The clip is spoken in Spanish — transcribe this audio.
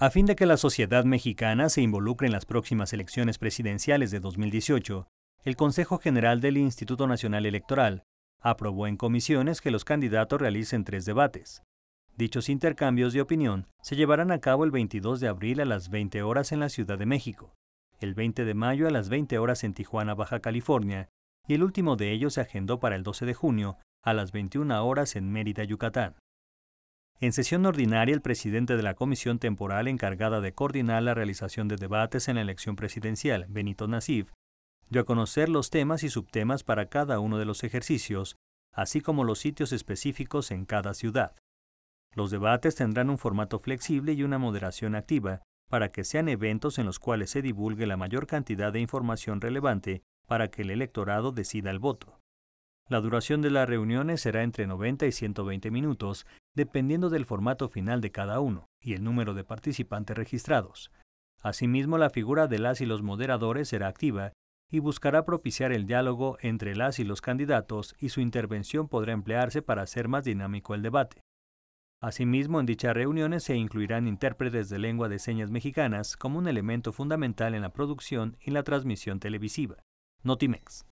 A fin de que la sociedad mexicana se involucre en las próximas elecciones presidenciales de 2018, el Consejo General del Instituto Nacional Electoral aprobó en comisiones que los candidatos realicen tres debates. Dichos intercambios de opinión se llevarán a cabo el 22 de abril a las 20 horas en la Ciudad de México, el 20 de mayo a las 20 horas en Tijuana, Baja California, y el último de ellos se agendó para el 12 de junio a las 21 horas en Mérida, Yucatán. En sesión ordinaria, el presidente de la comisión temporal encargada de coordinar la realización de debates en la elección presidencial, Benito Nasif, dio a conocer los temas y subtemas para cada uno de los ejercicios, así como los sitios específicos en cada ciudad. Los debates tendrán un formato flexible y una moderación activa para que sean eventos en los cuales se divulgue la mayor cantidad de información relevante para que el electorado decida el voto. La duración de las reuniones será entre 90 y 120 minutos dependiendo del formato final de cada uno y el número de participantes registrados. Asimismo, la figura de las y los moderadores será activa y buscará propiciar el diálogo entre las y los candidatos y su intervención podrá emplearse para hacer más dinámico el debate. Asimismo, en dichas reuniones se incluirán intérpretes de lengua de señas mexicanas como un elemento fundamental en la producción y la transmisión televisiva. Notimex.